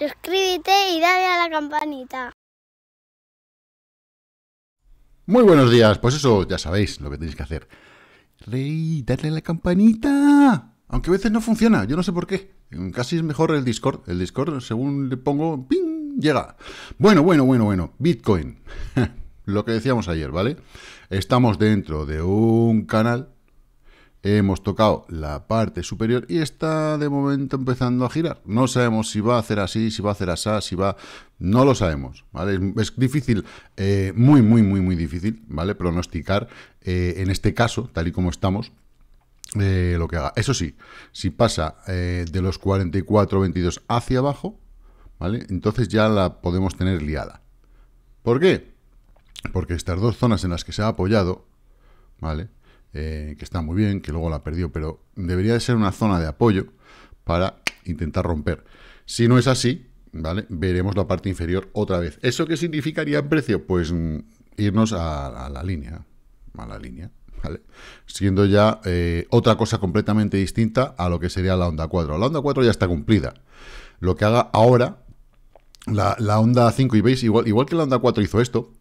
suscríbete y dale a la campanita. Muy buenos días, pues eso ya sabéis lo que tenéis que hacer. Rey, dale a la campanita. Aunque a veces no funciona, yo no sé por qué. Casi es mejor el Discord. El Discord, según le pongo, ¡ping! Llega. Bueno, bueno, bueno, bueno. Bitcoin. lo que decíamos ayer, ¿vale? Estamos dentro de un canal Hemos tocado la parte superior y está de momento empezando a girar. No sabemos si va a hacer así, si va a hacer así, si va... No lo sabemos, ¿vale? Es, difícil, eh, muy, muy, muy, muy difícil, ¿vale? Pronosticar, eh, en este caso, tal y como estamos, eh, lo que haga. Eso sí, si pasa de los 44, 22 hacia abajo, ¿vale? Entonces ya la podemos tener liada. ¿Por qué? Porque estas dos zonas en las que se ha apoyado, ¿vale? Eh, que está muy bien, que luego la perdió, pero debería de ser una zona de apoyo para intentar romper. Si no es así, ¿vale? Veremos la parte inferior otra vez. ¿Eso qué significaría en precio? Pues mm, irnos a, la línea, a la línea, ¿vale? Siendo ya eh, otra cosa completamente distinta a lo que sería la onda 4. La onda 4 ya está cumplida. Lo que haga ahora, la, onda 5, y veis, igual, igual que la onda 4 hizo esto,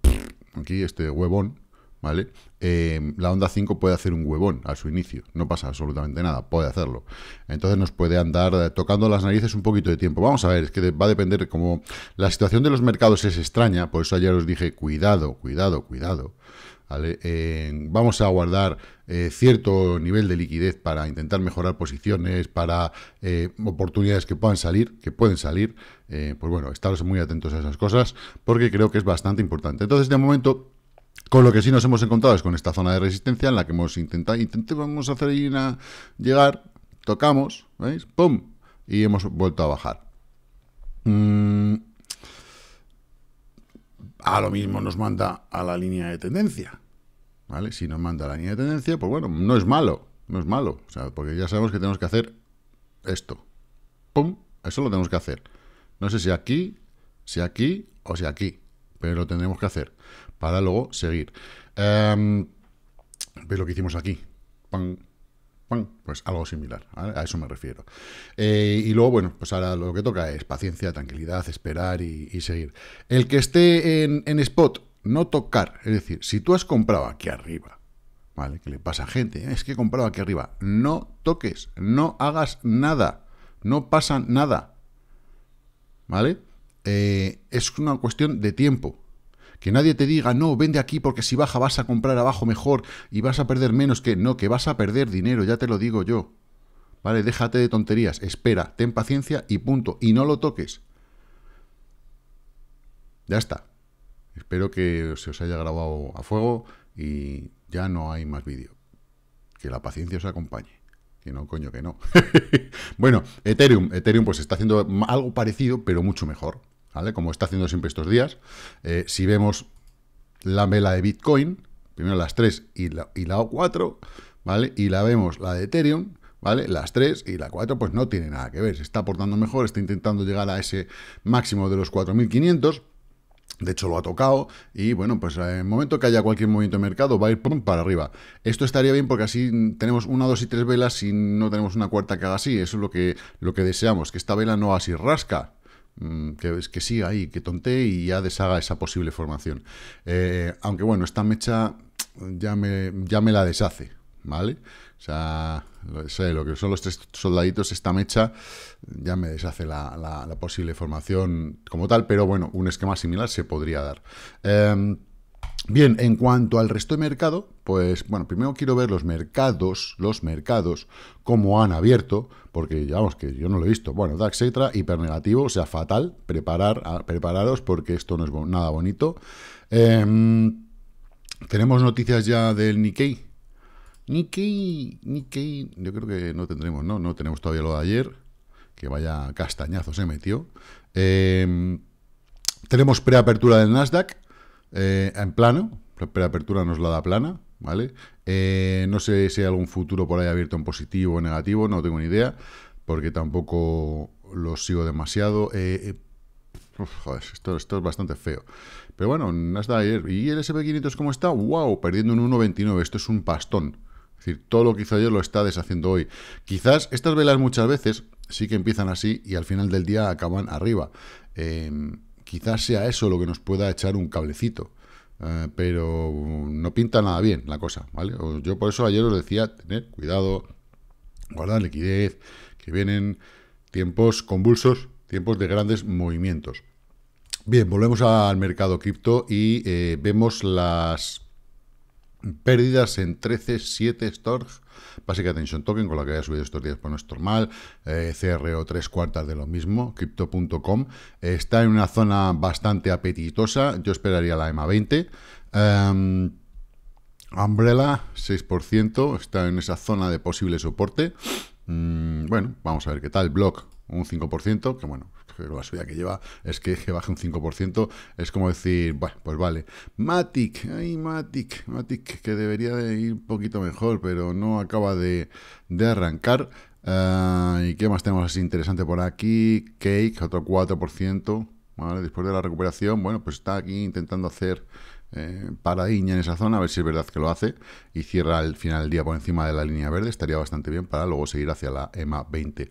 aquí este huevón, ¿vale? Eh, la onda 5 puede hacer un huevón a su inicio, no pasa absolutamente nada, puede hacerlo. Entonces nos puede andar eh, tocando las narices un poquito de tiempo. Vamos a ver, es que va a depender, como la situación de los mercados es extraña, por eso ayer os dije, cuidado, cuidado, cuidado. ¿vale? vamos a guardar eh, cierto nivel de liquidez para intentar mejorar posiciones, para oportunidades que puedan salir, que pueden salir. pues bueno, estaros muy atentos a esas cosas, porque creo que es bastante importante. Entonces, de momento, con lo que sí nos hemos encontrado es con esta zona de resistencia en la que hemos intentado, intentamos hacer ahí llegar, tocamos, ¿veis? ¡Pum! Y hemos vuelto a bajar. Mm. A lo mismo nos manda a la línea de tendencia, ¿vale? Si nos manda a la línea de tendencia, pues bueno, no es malo, no es malo, o sea, porque ya sabemos que tenemos que hacer esto. ¡Pum! Eso lo tenemos que hacer. No sé si aquí, si aquí o si aquí, pero lo tendremos que hacer para luego seguir. Em, ¿Ves lo que hicimos aquí? pues algo similar, a eso me refiero. Eh, y luego, bueno, pues ahora lo que toca es paciencia, tranquilidad, esperar y, seguir. El que esté en, spot, no tocar. Es decir, si tú has comprado aquí arriba, ¿vale? Que le pasa a gente, eh, es que he comprado aquí arriba. No toques, no hagas nada, no pasa nada, ¿vale? Eh, es una cuestión de tiempo. Que nadie te diga, no, vende aquí porque si baja vas a comprar abajo mejor y vas a perder menos que... No, que vas a perder dinero, ya te lo digo yo. ¿Vale? Déjate de tonterías, espera, ten paciencia y punto. Y no lo toques. Ya está. Espero que se os haya grabado a fuego y ya no hay más vídeo. Que la paciencia os acompañe. Que no, coño, que no. bueno, Ethereum. Ethereum pues está haciendo algo parecido, pero mucho mejor. Como está haciendo siempre estos días. Eh, si vemos la vela de Bitcoin, primero las 3 y la, O4, ¿vale? Y la vemos la de Ethereum, ¿vale? Las 3 y la 4 pues no tiene nada que ver, se está portando mejor, está intentando llegar a ese máximo de los 4500, de hecho lo ha tocado y bueno, pues eh, en el momento que haya cualquier movimiento de mercado va a ir para arriba. Esto estaría bien porque así tenemos una, dos y tres velas y no tenemos una cuarta que haga así, eso es lo que, lo que deseamos, que esta vela no así rasca, Mm, que, que siga ahí, que tonte y ya deshaga esa posible formación. Eh, aunque bueno, esta mecha ya me, ya me la deshace, ¿vale? O sea, lo, que son los tres soldaditos, esta mecha ya me deshace la, la, posible formación como tal, pero bueno, un esquema similar se podría dar. Em, Bien, en cuanto al resto de mercado, pues bueno, primero quiero ver los mercados, los mercados, cómo han abierto, porque digamos que yo no lo he visto. Bueno, DAX, etcétera, hipernegativo, o sea, fatal, preparar, prepararos porque esto no es nada bonito. Em, tenemos noticias ya del Nikkei. Nikkei, Nikkei, yo creo que no tendremos, ¿no? No tenemos todavía lo de ayer, que vaya castañazo se metió. Em, tenemos preapertura del Nasdaq eh, en plano, apertura nos la da plana, ¿vale? Eh, no sé si hay algún futuro por ahí abierto en positivo o negativo, no tengo ni idea, porque tampoco lo sigo demasiado. Eh, esto, es bastante feo. Pero bueno, Nasdaq ayer, ¿y el SP500 cómo está? ¡Wow! Perdiendo un 1,29, esto es un pastón. Es decir, todo lo que hizo ayer lo está deshaciendo hoy. Quizás estas velas muchas veces sí que empiezan así y al final del día acaban arriba. Quizás sea eso lo que nos pueda echar un cablecito. Eh, pero no pinta nada bien la cosa, ¿vale? Yo por eso ayer os decía tener cuidado, guardar liquidez, que vienen tiempos convulsos, tiempos de grandes movimientos. Bien, volvemos al mercado cripto y eh, vemos las Pérdidas en 13, 7 Storch, Basic Attention Token, con la que había subido estos días, por pues no es eh, CRO 3 cuartas de lo mismo, Crypto.com. está en una zona bastante apetitosa. Yo esperaría la EMA 20. Em, Umbrella, 6%, está en esa zona de posible soporte. Mm, bueno, vamos a ver qué tal. Block, un 5%, que bueno, pero la subida que lleva es que, que baje un 5%, es como decir, bueno, pues vale. Matic, ay, Matic, Matic que debería de ir un poquito mejor, pero no acaba de, de arrancar. Ah, ¿Y qué más tenemos así interesante por aquí? Cake, otro 4%. ¿vale? Después de la recuperación, bueno, pues está aquí intentando hacer eh, paradiña en esa zona, a ver si es verdad que lo hace. Y cierra al final del día por encima de la línea verde, estaría bastante bien para luego seguir hacia la EMA 20.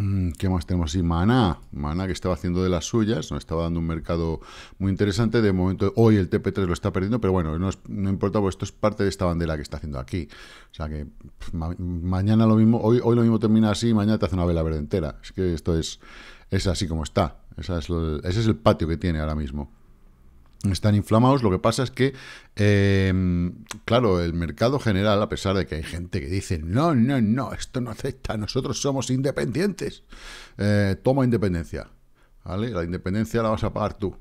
Mm, ¿Qué más tenemos? Sí, Maná. Maná que estaba haciendo de las suyas, nos estaba dando un mercado muy interesante. De momento, hoy el TP3 lo está perdiendo, pero bueno, no, importa, porque esto es parte de esta bandera que está haciendo aquí. O sea que mañana lo mismo, hoy, hoy lo mismo termina así mañana te hace una vela verde entera. Es que esto es, así como está. ese es el patio que tiene ahora mismo están inflamados. Lo que pasa es que, em, claro, el mercado general, a pesar de que hay gente que dice, no, no, no, esto no acepta, nosotros somos independientes, eh, toma independencia. ¿vale? La independencia la vas a pagar tú.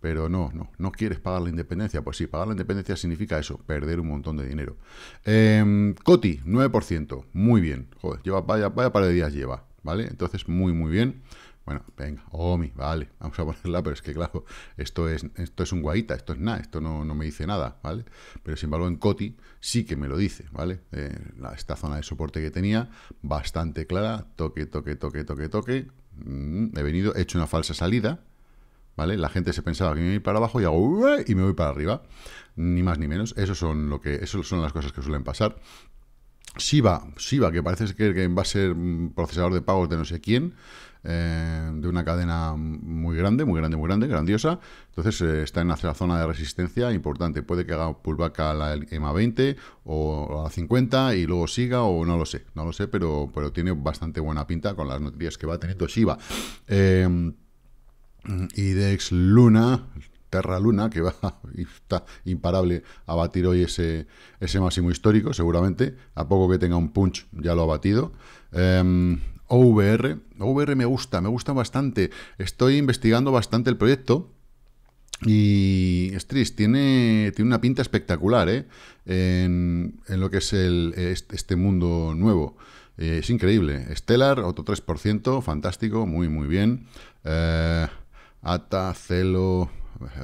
Pero no, no, no quieres pagar la independencia. Pues sí, pagar la independencia significa eso, perder un montón de dinero. Em, Coti, 9%, muy bien. Joder, lleva, vaya, vaya par de días lleva, ¿vale? Entonces, muy, muy bien. Bueno, venga, Omi, vale, vamos a ponerla, pero es que claro, esto es, esto es un guaita, esto es nada, esto no, me dice nada, ¿vale? Pero sin embargo en Coti sí que me lo dice, ¿vale? Eh, esta zona de soporte que tenía, bastante clara, toque, toque, toque, toque, toque, mm, he venido, he hecho una falsa salida, ¿vale? La gente se pensaba que me ir para abajo y hago y me voy para arriba, ni más ni menos, eso son, lo que, son las cosas que suelen pasar. Shiba, Shiba, que parece que, va a ser procesador de pagos de no sé quién, eh, de una cadena muy grande, muy grande, muy grande, grandiosa. Entonces eh, está en la zona de resistencia importante. Puede que haga pullback a la EMA 20 o a la 50 y luego siga o no lo sé, no lo sé, pero, pero tiene bastante buena pinta con las noticias que va a teniendo eh, Y de Ex Luna, Terra Luna, que va está imparable a batir hoy ese, ese máximo histórico, seguramente. A poco que tenga un punch, ya lo ha batido. Eh, OVR. OVR me gusta, me gusta bastante. Estoy investigando bastante el proyecto. Y Stris tiene, tiene una pinta espectacular ¿eh? en, lo que es el, este mundo nuevo. Eh, es increíble. Stellar, otro 3%, fantástico, muy, muy bien. Eh, Ata, Celo,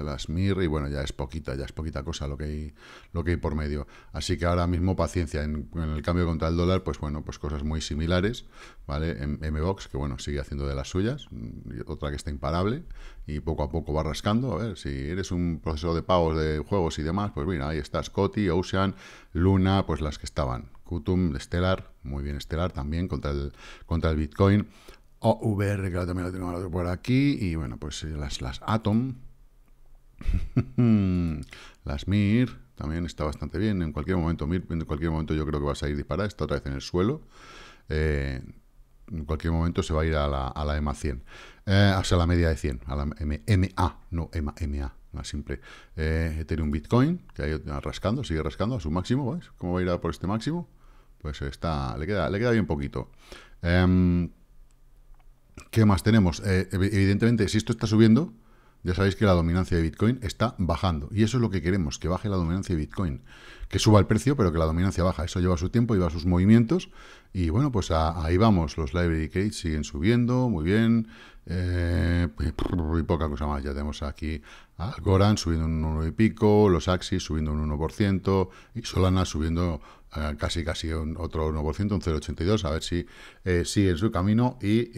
las MIR y bueno, ya es poquita, ya es poquita cosa lo que hay, lo que hay por medio. Así que ahora mismo paciencia en, el cambio contra el dólar, pues bueno, pues cosas muy similares, ¿vale? en MBOX, que bueno, sigue haciendo de las suyas, mm, otra que está imparable y poco a poco va rascando, a ver, si eres un proceso de pagos de juegos y demás, pues mira, ahí está Scotty, Ocean, Luna, pues las que estaban. Kutum, Stellar, muy bien Stellar también contra el, contra el Bitcoin. OVR, que también lo tengo por aquí, y bueno, pues eh, las, las Atom, Las Mir también está bastante bien. En cualquier momento, Mir, en cualquier momento yo creo que va a salir disparada. Está otra vez en el suelo. Eh, en cualquier momento se va a ir a la, EMA 100. Eh, la media de 100. A la M, MA, no EMA, Más simple. Eh, Ethereum Bitcoin, que ahí rascando, sigue rascando a su máximo. ¿Cómo va a ir a por este máximo? Pues está, le queda, le queda bien poquito. Em, ¿Qué más tenemos? Eh, evidentemente, si esto está subiendo, ya sabéis que la dominancia de Bitcoin está bajando. Y eso es lo que queremos, que baje la dominancia de Bitcoin. Que suba el precio, pero que la dominancia baja. Eso lleva su tiempo, lleva sus movimientos. Y bueno, pues ahí vamos. Los library Cage siguen subiendo, muy bien. Eh, y poca cosa más. Ya tenemos aquí a Goran subiendo un 1 y pico, los Axis subiendo un 1%, y Solana subiendo eh, casi casi otro 1%, un 0,82. A ver si eh, sigue en su camino y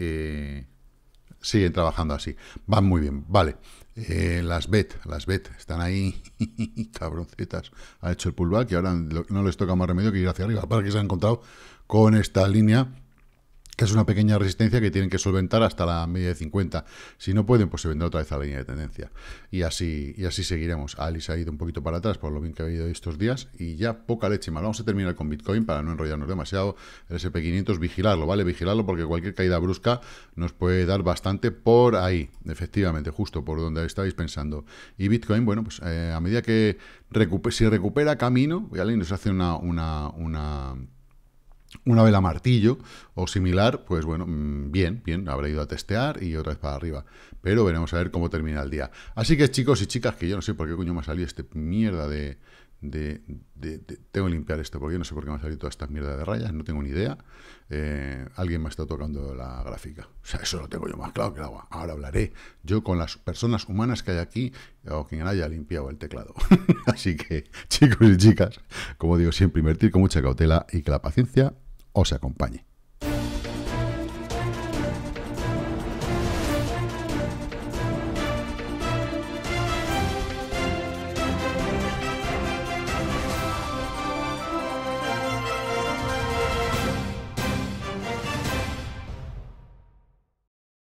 siguen trabajando así. Van muy bien, vale. Eh, las BET, las BET, están ahí, cabroncetas, ha hecho el pullback y ahora no les toca más remedio que ir hacia arriba. Para que se han encontrado con esta línea que es una pequeña resistencia que tienen que solventar hasta la media de 50. Si no pueden, pues se vendrá otra vez a la línea de tendencia. Y así, y así seguiremos. Alice ha ido un poquito para atrás por lo bien que ha ido estos días y ya poca leche más. Vamos a terminar con Bitcoin para no enrollarnos demasiado. El SP500, vigilarlo, ¿vale? Vigilarlo porque cualquier caída brusca nos puede dar bastante por ahí, efectivamente, justo por donde estáis pensando. Y Bitcoin, bueno, pues eh, a medida que se si recupera camino, ¿vale? Y nos hace una, una una vela martillo, o similar, pues bueno, mm, bien, bien, Habré ido a testear y otra vez para arriba. Pero veremos a ver cómo termina el día. Así que chicos y chicas, que yo no sé por qué coño me ha salido este mierda de, de, tengo que limpiar esto porque yo no sé por qué me han salido todas estas mierdas de rayas, no tengo ni idea. Eh, alguien me está tocando la gráfica. O sea, eso lo tengo yo más claro que el agua. Ahora hablaré yo con las personas humanas que hay aquí o quien haya limpiado el teclado. Así que, chicos y chicas, como digo siempre, invertir con mucha cautela y que la paciencia os acompañe.